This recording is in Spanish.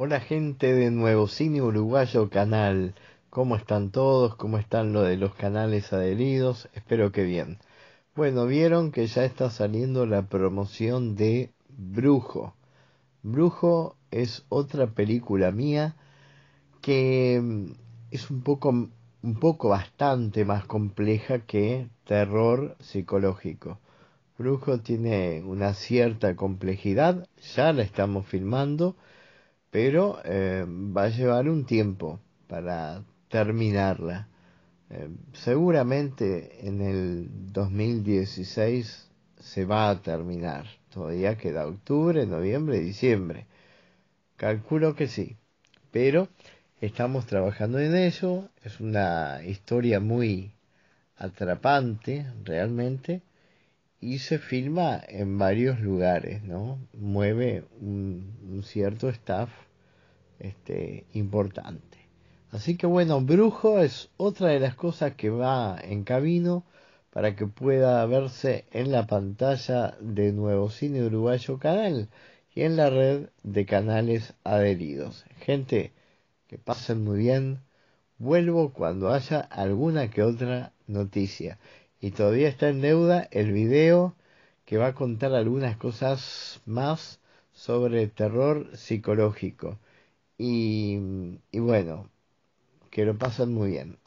Hola gente de Nuevo Cine Uruguayo Canal, ¿cómo están todos? ¿Cómo están lo de los canales adheridos? Espero que bien. Bueno, vieron que ya está saliendo la promoción de Brujo. Brujo es otra película mía que mm, es un poco, un poco bastante más compleja que terror psicológico. Brujo tiene una cierta complejidad, ya la estamos filmando pero eh, va a llevar un tiempo para terminarla. Eh, seguramente en el 2016 se va a terminar. Todavía queda octubre, noviembre, diciembre. Calculo que sí. Pero estamos trabajando en ello. Es una historia muy atrapante, realmente y se filma en varios lugares, ¿no? Mueve un, cierto staff este, importante. Así que bueno, Brujo es otra de las cosas que va en camino para que pueda verse en la pantalla de Nuevo Cine Uruguayo Canal y en la red de canales adheridos. Gente, que pasen muy bien. Vuelvo cuando haya alguna que otra noticia y todavía está en deuda el video que va a contar algunas cosas más sobre terror psicológico. Y, y bueno, que lo pasen muy bien.